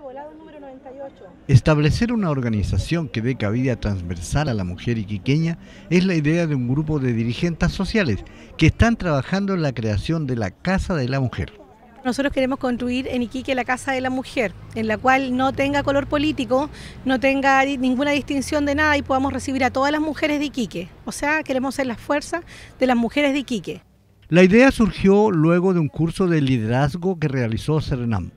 Volado número 98. Establecer una organización que dé cabida transversal a la mujer iquiqueña es la idea de un grupo de dirigentes sociales que están trabajando en la creación de la Casa de la Mujer. Nosotros queremos construir en Iquique la Casa de la Mujer, en la cual no tenga color político, no tenga ninguna distinción de nada y podamos recibir a todas las mujeres de Iquique. O sea, queremos ser la fuerza de las mujeres de Iquique. La idea surgió luego de un curso de liderazgo que realizó Serenam,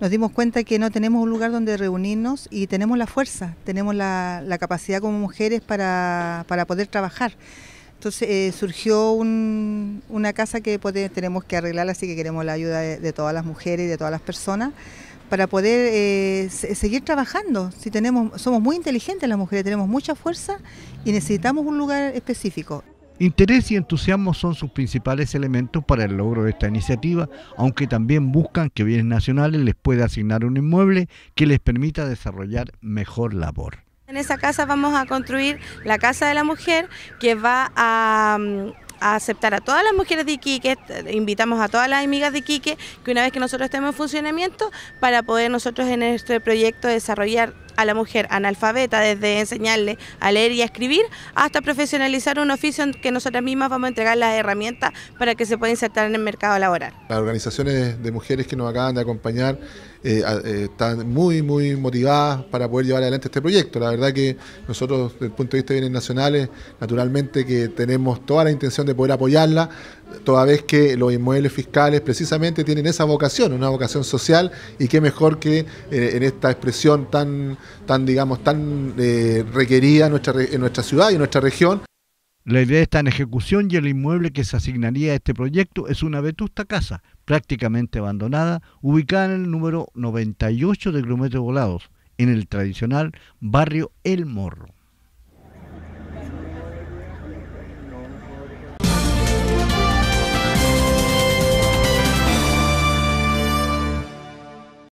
nos dimos cuenta que no tenemos un lugar donde reunirnos y tenemos la fuerza, tenemos la, capacidad como mujeres para, poder trabajar. Entonces eh, surgió una casa que tenemos que arreglar, así que queremos la ayuda de, todas las mujeres y de todas las personas para poder eh, seguir trabajando. Si tenemos, somos muy inteligentes las mujeres, tenemos mucha fuerza y necesitamos un lugar específico. Interés y entusiasmo son sus principales elementos para el logro de esta iniciativa, aunque también buscan que bienes nacionales les pueda asignar un inmueble que les permita desarrollar mejor labor. En esa casa vamos a construir la Casa de la Mujer que va a, aceptar a todas las mujeres de Iquique, invitamos a todas las amigas de Iquique que una vez que nosotros estemos en funcionamiento para poder nosotros en este proyecto desarrollar a la mujer analfabeta, desde enseñarle a leer y a escribir hasta profesionalizar un oficio en que nosotras mismas vamos a entregar las herramientas para que se pueda insertar en el mercado laboral. Las organizaciones de mujeres que nos acaban de acompañar eh, eh, están muy, muy motivadas para poder llevar adelante este proyecto. La verdad que nosotros, desde el punto de vista de bienes nacionales, naturalmente que tenemos toda la intención de poder apoyarla, toda vez que los inmuebles fiscales precisamente tienen esa vocación, una vocación social, y qué mejor que eh, en esta expresión tan tan, digamos, tan eh, requerida en nuestra, nuestra ciudad y en nuestra región. La idea está en ejecución y el inmueble que se asignaría a este proyecto es una vetusta casa, prácticamente abandonada, ubicada en el número 98 de kilómetros volados, en el tradicional barrio El Morro.